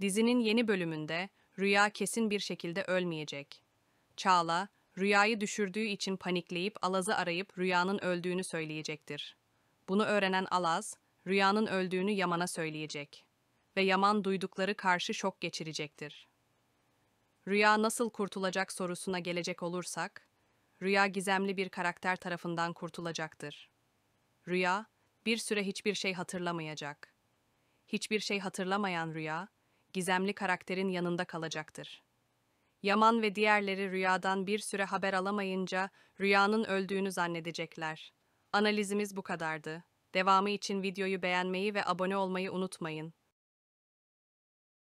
Dizinin yeni bölümünde Rüya kesin bir şekilde ölmeyecek. Çağla, Rüya'yı düşürdüğü için panikleyip Alaz'ı arayıp Rüya'nın öldüğünü söyleyecektir. Bunu öğrenen Alaz, Rüya'nın öldüğünü Yaman'a söyleyecek ve Yaman duydukları karşı şok geçirecektir. Rüya nasıl kurtulacak sorusuna gelecek olursak, Rüya gizemli bir karakter tarafından kurtulacaktır. Rüya, bir süre hiçbir şey hatırlamayacak. Hiçbir şey hatırlamayan Rüya, gizemli karakterin yanında kalacaktır. Yaman ve diğerleri rüyadan bir süre haber alamayınca rüyanın öldüğünü zannedecekler. Analizimiz bu kadardı. Devamı için videoyu beğenmeyi ve abone olmayı unutmayın.